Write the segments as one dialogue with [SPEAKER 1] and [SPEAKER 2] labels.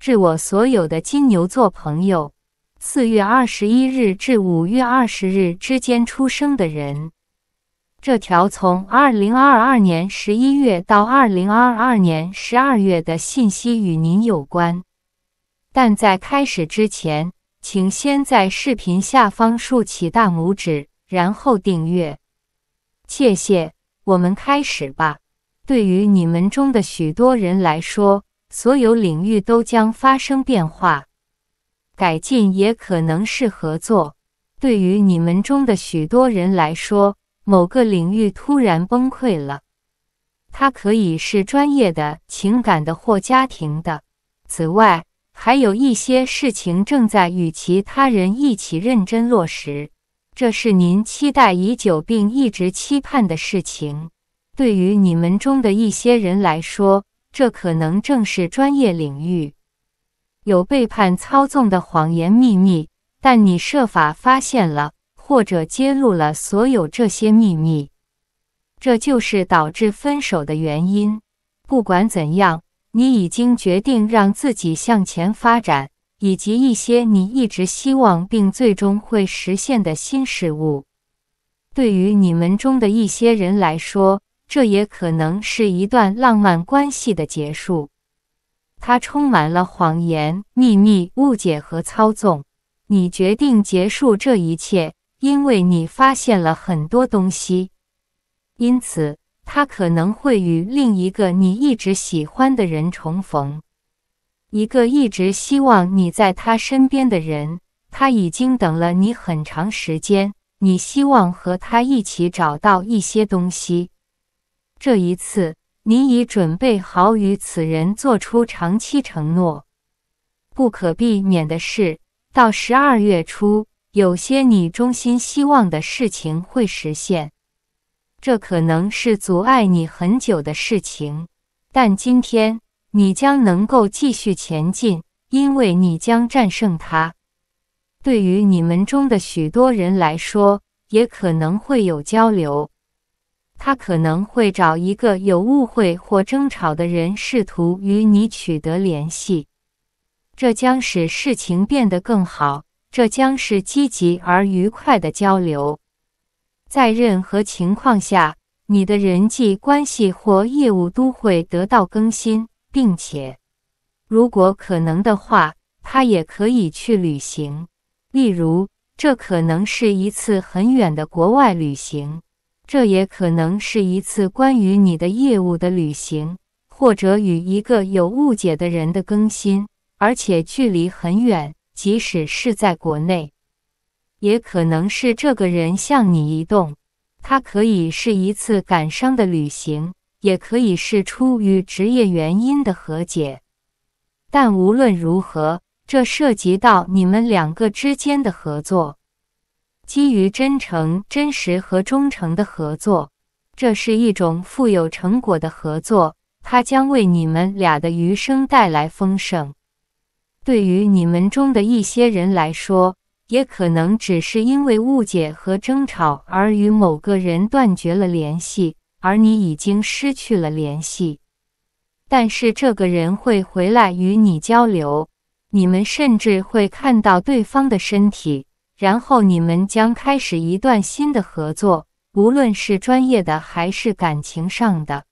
[SPEAKER 1] 致我所有的金牛座朋友，四月二十一日至五月二十日之间出生的人，这条从二零二二年十一月到二零二二年十二月的信息与您有关。但在开始之前，请先在视频下方竖起大拇指，然后订阅。谢谢，我们开始吧。对于你们中的许多人来说。所有领域都将发生变化，改进也可能是合作。对于你们中的许多人来说，某个领域突然崩溃了，它可以是专业的、情感的或家庭的。此外，还有一些事情正在与其他人一起认真落实，这是您期待已久并一直期盼的事情。对于你们中的一些人来说，这可能正是专业领域有背叛、操纵的谎言、秘密，但你设法发现了或者揭露了所有这些秘密，这就是导致分手的原因。不管怎样，你已经决定让自己向前发展，以及一些你一直希望并最终会实现的新事物。对于你们中的一些人来说。这也可能是一段浪漫关系的结束，它充满了谎言、秘密、误解和操纵。你决定结束这一切，因为你发现了很多东西。因此，他可能会与另一个你一直喜欢的人重逢，一个一直希望你在他身边的人。他已经等了你很长时间，你希望和他一起找到一些东西。这一次，你已准备好与此人做出长期承诺。不可避免的是，到十二月初，有些你衷心希望的事情会实现。这可能是阻碍你很久的事情，但今天你将能够继续前进，因为你将战胜它。对于你们中的许多人来说，也可能会有交流。他可能会找一个有误会或争吵的人，试图与你取得联系。这将使事情变得更好，这将是积极而愉快的交流。在任何情况下，你的人际关系或业务都会得到更新，并且，如果可能的话，他也可以去旅行。例如，这可能是一次很远的国外旅行。这也可能是一次关于你的业务的旅行，或者与一个有误解的人的更新，而且距离很远，即使是在国内。也可能是这个人向你移动。它可以是一次感伤的旅行，也可以是出于职业原因的和解。但无论如何，这涉及到你们两个之间的合作。基于真诚、真实和忠诚的合作，这是一种富有成果的合作。它将为你们俩的余生带来丰盛。对于你们中的一些人来说，也可能只是因为误解和争吵而与某个人断绝了联系，而你已经失去了联系。但是这个人会回来与你交流，你们甚至会看到对方的身体。然后你们将开始一段新的合作，无论是专业的还是感情上的。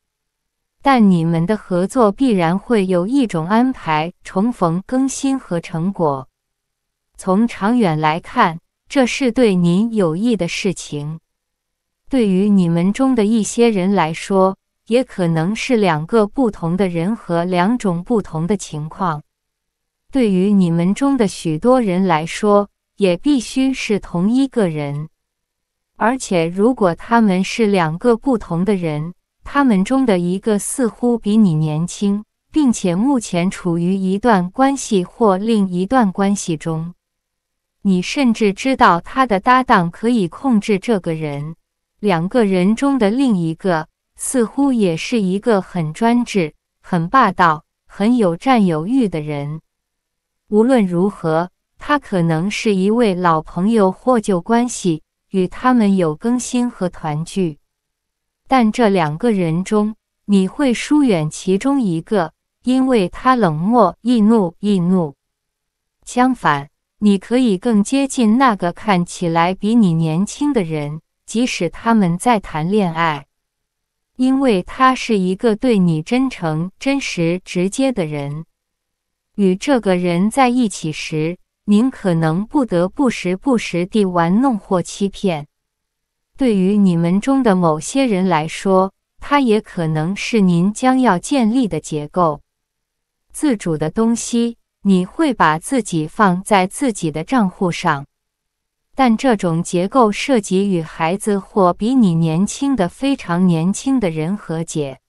[SPEAKER 1] 但你们的合作必然会有一种安排、重逢、更新和成果。从长远来看，这是对您有益的事情。对于你们中的一些人来说，也可能是两个不同的人和两种不同的情况。对于你们中的许多人来说，也必须是同一个人，而且如果他们是两个不同的人，他们中的一个似乎比你年轻，并且目前处于一段关系或另一段关系中。你甚至知道他的搭档可以控制这个人。两个人中的另一个似乎也是一个很专制、很霸道、很有占有欲的人。无论如何。他可能是一位老朋友，或旧关系，与他们有更新和团聚。但这两个人中，你会疏远其中一个，因为他冷漠、易怒、易怒。相反，你可以更接近那个看起来比你年轻的人，即使他们在谈恋爱，因为他是一个对你真诚、真实、直接的人。与这个人在一起时，您可能不得不时不时地玩弄或欺骗。对于你们中的某些人来说，它也可能是您将要建立的结构——自主的东西。你会把自己放在自己的账户上，但这种结构涉及与孩子或比你年轻的非常年轻的人和解。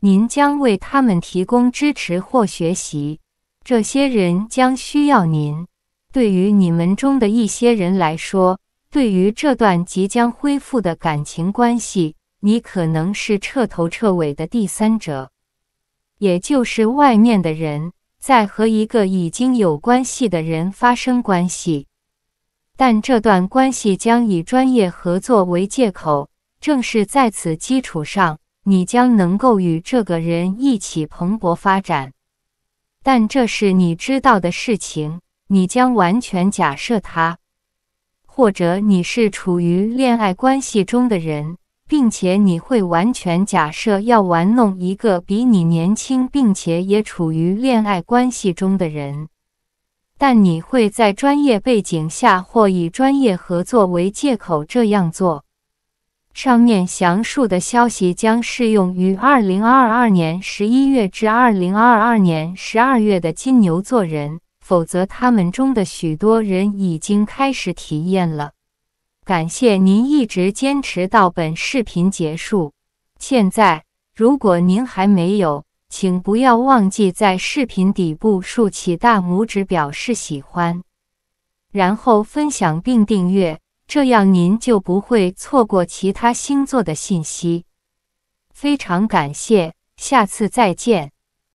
[SPEAKER 1] 您将为他们提供支持或学习。这些人将需要您。对于你们中的一些人来说，对于这段即将恢复的感情关系，你可能是彻头彻尾的第三者，也就是外面的人在和一个已经有关系的人发生关系，但这段关系将以专业合作为借口。正是在此基础上，你将能够与这个人一起蓬勃发展，但这是你知道的事情。你将完全假设他，或者你是处于恋爱关系中的人，并且你会完全假设要玩弄一个比你年轻并且也处于恋爱关系中的人，但你会在专业背景下或以专业合作为借口这样做。上面详述的消息将适用于2022年11月至2022年12月的金牛座人。否则，他们中的许多人已经开始体验了。感谢您一直坚持到本视频结束。现在，如果您还没有，请不要忘记在视频底部竖起大拇指表示喜欢，然后分享并订阅，这样您就不会错过其他星座的信息。非常感谢，下次再见。